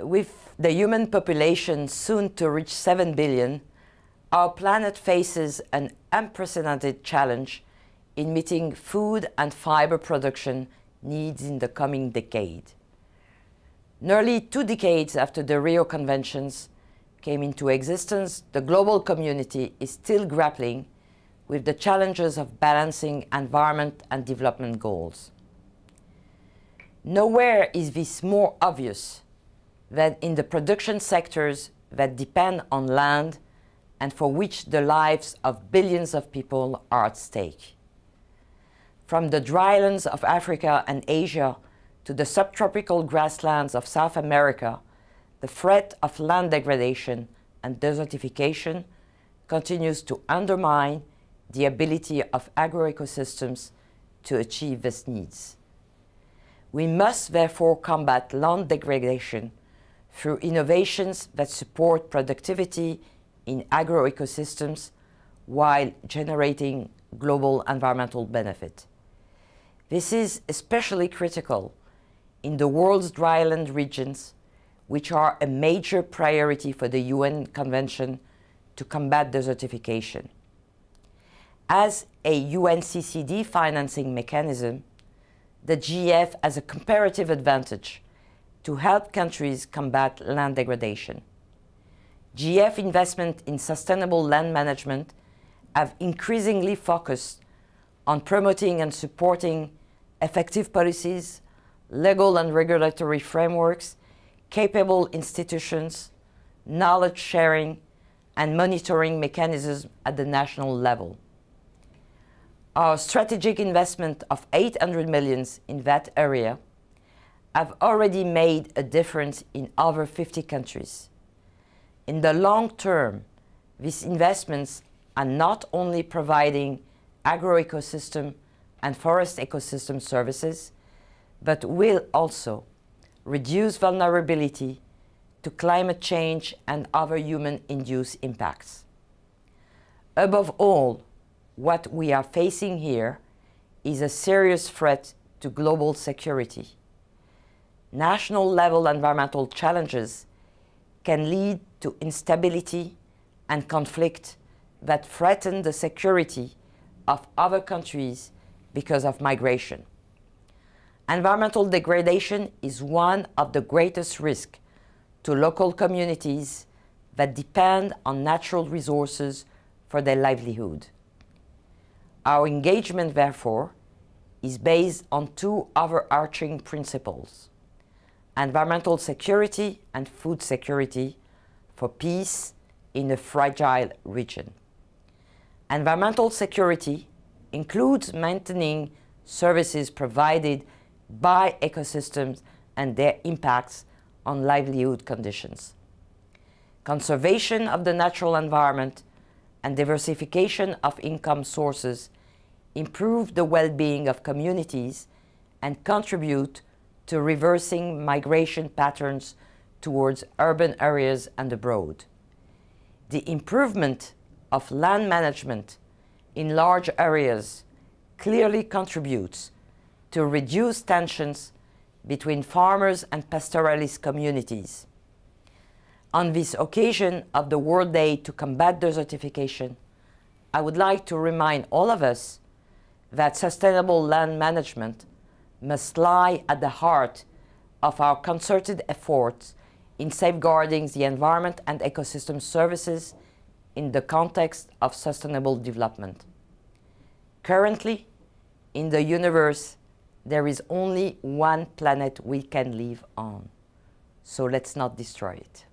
With the human population soon to reach 7 billion, our planet faces an unprecedented challenge in meeting food and fiber production needs in the coming decade. Nearly two decades after the Rio Conventions came into existence, the global community is still grappling with the challenges of balancing environment and development goals. Nowhere is this more obvious that in the production sectors that depend on land and for which the lives of billions of people are at stake. From the drylands of Africa and Asia to the subtropical grasslands of South America, the threat of land degradation and desertification continues to undermine the ability of agroecosystems to achieve these needs. We must therefore combat land degradation through innovations that support productivity in agroecosystems while generating global environmental benefit. This is especially critical in the world's dryland regions, which are a major priority for the UN Convention to combat desertification. As a UNCCD financing mechanism, the GF has a comparative advantage to help countries combat land degradation. GF investment in sustainable land management have increasingly focused on promoting and supporting effective policies, legal and regulatory frameworks, capable institutions, knowledge sharing, and monitoring mechanisms at the national level. Our strategic investment of 800 million in that area have already made a difference in over 50 countries. In the long term, these investments are not only providing agroecosystem and forest ecosystem services, but will also reduce vulnerability to climate change and other human-induced impacts. Above all, what we are facing here is a serious threat to global security national level environmental challenges can lead to instability and conflict that threaten the security of other countries because of migration. Environmental degradation is one of the greatest risks to local communities that depend on natural resources for their livelihood. Our engagement, therefore, is based on two overarching principles environmental security and food security for peace in a fragile region. Environmental security includes maintaining services provided by ecosystems and their impacts on livelihood conditions. Conservation of the natural environment and diversification of income sources improve the well-being of communities and contribute to reversing migration patterns towards urban areas and abroad. The improvement of land management in large areas clearly contributes to reduce tensions between farmers and pastoralist communities. On this occasion of the World Day to Combat Desertification, I would like to remind all of us that sustainable land management must lie at the heart of our concerted efforts in safeguarding the environment and ecosystem services in the context of sustainable development. Currently, in the universe, there is only one planet we can live on, so let's not destroy it.